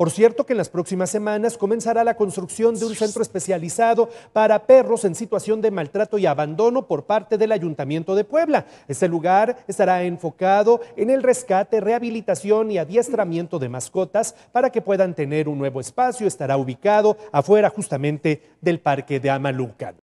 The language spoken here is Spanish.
Por cierto que en las próximas semanas comenzará la construcción de un centro especializado para perros en situación de maltrato y abandono por parte del Ayuntamiento de Puebla. Este lugar estará enfocado en el rescate, rehabilitación y adiestramiento de mascotas para que puedan tener un nuevo espacio. Estará ubicado afuera justamente del Parque de Amalucan.